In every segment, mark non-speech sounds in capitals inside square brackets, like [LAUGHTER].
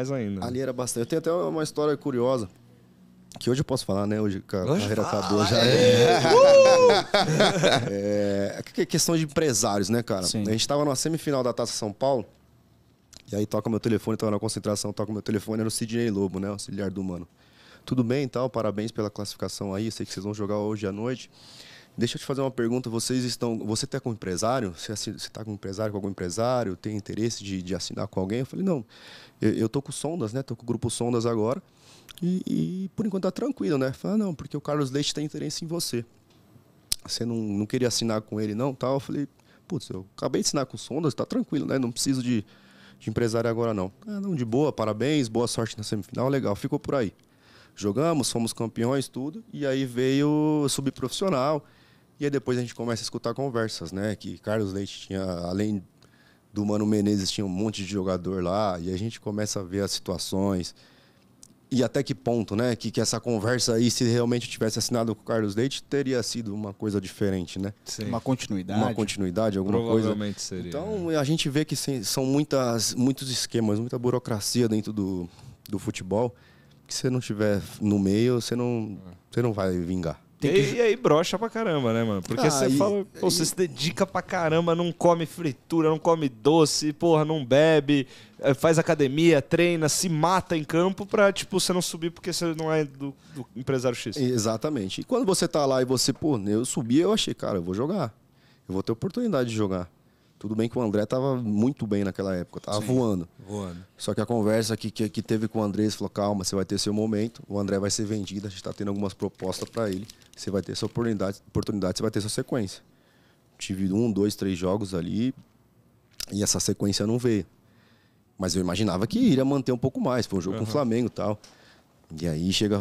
mais ainda. Né? Ali era bastante. Eu tenho até uma história curiosa. Que hoje eu posso falar, né? Hoje, cara, hoje carreira tá fala, k já é. Uh! [LAUGHS] é. Questão de empresários, né, cara? Sim. A gente tava na semifinal da Taça São Paulo. E aí toca meu telefone, tava na concentração, toca meu telefone, era o Sidney Lobo, né? Auxiliar do mano. Tudo bem e então, tal, parabéns pela classificação aí. Sei que vocês vão jogar hoje à noite. Deixa eu te fazer uma pergunta. Vocês estão. Você está com um empresário? Você está com um empresário, com algum empresário? Tem interesse de, de assinar com alguém? Eu falei, não. Eu, eu tô com sondas, né? Tô com o grupo Sondas agora. E, e por enquanto tá tranquilo, né? Falei, ah, não, porque o Carlos Leite tem interesse em você. Você não, não queria assinar com ele, não? Tal. Eu falei, putz, eu acabei de assinar com sondas, tá tranquilo, né? Não preciso de, de empresário agora, não. Ah, não, de boa, parabéns, boa sorte na semifinal, legal, ficou por aí jogamos, fomos campeões, tudo. E aí veio subprofissional. E aí depois a gente começa a escutar conversas, né? Que Carlos Leite tinha, além do Mano Menezes, tinha um monte de jogador lá. E a gente começa a ver as situações. E até que ponto, né? Que, que essa conversa aí, se realmente tivesse assinado com o Carlos Leite, teria sido uma coisa diferente, né? Sim. Uma continuidade. Uma continuidade, alguma Provavelmente coisa. seria. Então a gente vê que são muitas, muitos esquemas, muita burocracia dentro do, do futebol. Que se você não tiver no meio, você não, você não vai vingar. Tem e, e aí brocha pra caramba, né, mano? Porque ah, você e, fala, pô, e... você se dedica pra caramba, não come fritura, não come doce, porra, não bebe, eh, faz academia, treina, se mata em campo pra, tipo, você não subir porque você não é do, do empresário X. Exatamente. E quando você tá lá e você, pô, né, eu subi, eu achei, cara, eu vou jogar. Eu vou ter oportunidade de jogar. Tudo bem que o André tava muito bem naquela época, tava Sim, voando. Voando. Só que a conversa que, que, que teve com o André, ele falou: calma, você vai ter seu momento, o André vai ser vendido, a gente está tendo algumas propostas para ele, você vai ter sua oportunidade, oportunidade, você vai ter sua sequência. Tive um, dois, três jogos ali e essa sequência não veio. Mas eu imaginava que iria manter um pouco mais, foi um jogo uhum. com o Flamengo e tal. E aí chega,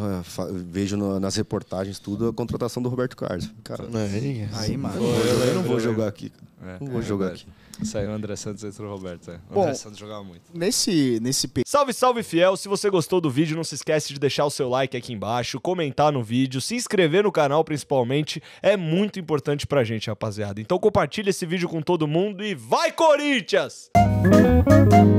vejo nas reportagens tudo a contratação do Roberto Carlos. Cara, aí, aí mano. Eu, não vou é, jogar é aqui. É, não vou é jogar verdade. aqui. Saiu o André Santos entrou o Roberto. É. O Bom, André Santos jogava muito. Nesse, nesse. Salve, salve, fiel! Se você gostou do vídeo, não se esquece de deixar o seu like aqui embaixo, comentar no vídeo, se inscrever no canal principalmente. É muito importante pra gente, rapaziada. Então compartilha esse vídeo com todo mundo e vai, Corinthians! Música